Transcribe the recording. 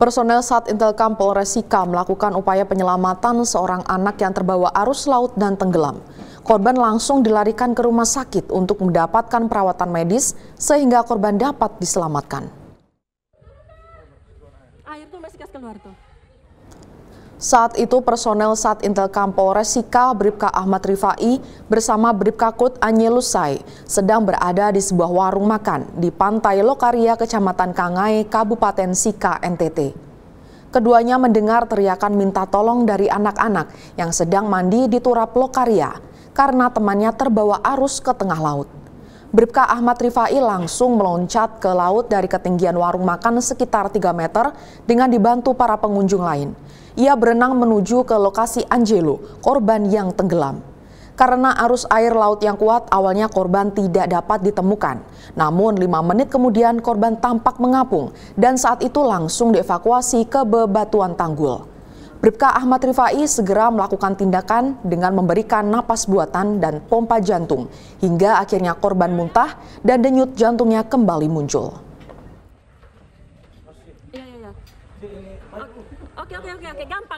Personel Intelkam Polres Sika melakukan upaya penyelamatan seorang anak yang terbawa arus laut dan tenggelam. Korban langsung dilarikan ke rumah sakit untuk mendapatkan perawatan medis sehingga korban dapat diselamatkan. Saat itu personel Sat Intel Kampolres Sika Bripka Ahmad Rifai bersama Bripka Kut Anyelusai sedang berada di sebuah warung makan di pantai Lokaria Kecamatan Kangai, Kabupaten Sika, NTT. Keduanya mendengar teriakan minta tolong dari anak-anak yang sedang mandi di turap Lokaria karena temannya terbawa arus ke tengah laut. Bripka Ahmad Rifai langsung meloncat ke laut dari ketinggian warung makan sekitar 3 meter dengan dibantu para pengunjung lain. Ia berenang menuju ke lokasi Angelo, korban yang tenggelam. Karena arus air laut yang kuat, awalnya korban tidak dapat ditemukan. Namun, lima menit kemudian korban tampak mengapung dan saat itu langsung dievakuasi ke bebatuan tanggul. Bripka Ahmad Rifai segera melakukan tindakan dengan memberikan napas buatan dan pompa jantung hingga akhirnya korban muntah dan denyut jantungnya kembali muncul. Iya, iya, iya. Oke oke oke oke gampang.